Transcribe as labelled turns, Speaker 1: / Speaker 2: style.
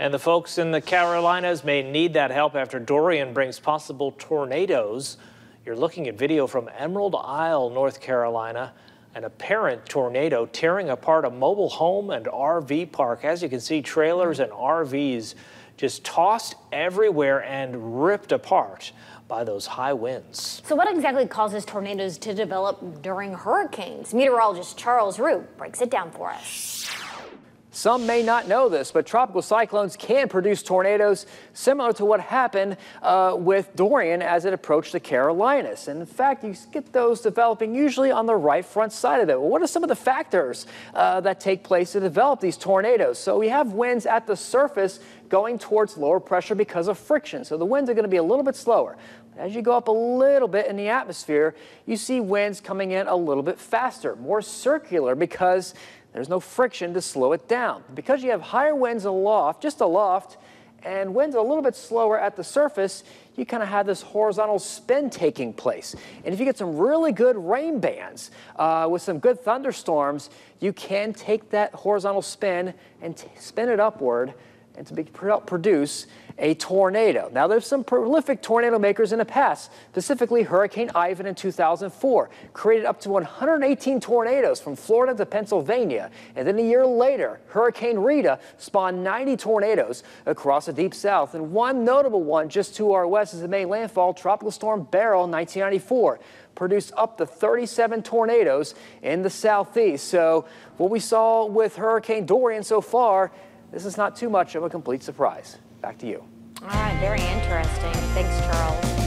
Speaker 1: And the folks in the Carolinas may need that help after Dorian brings possible tornadoes. You're looking at video from Emerald Isle, North Carolina, an apparent tornado tearing apart a mobile home and RV park. As you can see, trailers and RVs just tossed everywhere and ripped apart by those high winds.
Speaker 2: So what exactly causes tornadoes to develop during hurricanes? Meteorologist Charles Root breaks it down for us.
Speaker 3: Some may not know this, but tropical cyclones can produce tornadoes similar to what happened uh, with Dorian as it approached the Carolinas. And in fact, you get those developing usually on the right front side of it. Well, what are some of the factors uh, that take place to develop these tornadoes? So we have winds at the surface going towards lower pressure because of friction. So the winds are going to be a little bit slower. as you go up a little bit in the atmosphere, you see winds coming in a little bit faster, more circular because there's no friction to slow it down. Because you have higher winds aloft, just aloft, and winds a little bit slower at the surface, you kind of have this horizontal spin taking place. And if you get some really good rain bands uh, with some good thunderstorms, you can take that horizontal spin and spin it upward and to produce a tornado. Now, there's some prolific tornado makers in the past, specifically Hurricane Ivan in 2004, created up to 118 tornadoes from Florida to Pennsylvania. And then a year later, Hurricane Rita spawned 90 tornadoes across the deep south. And one notable one just to our west is the main landfall, Tropical Storm Barrel in 1994 produced up to 37 tornadoes in the southeast. So what we saw with Hurricane Dorian so far this is not too much of a complete surprise. Back to you.
Speaker 2: All right, very interesting. Thanks, Charles.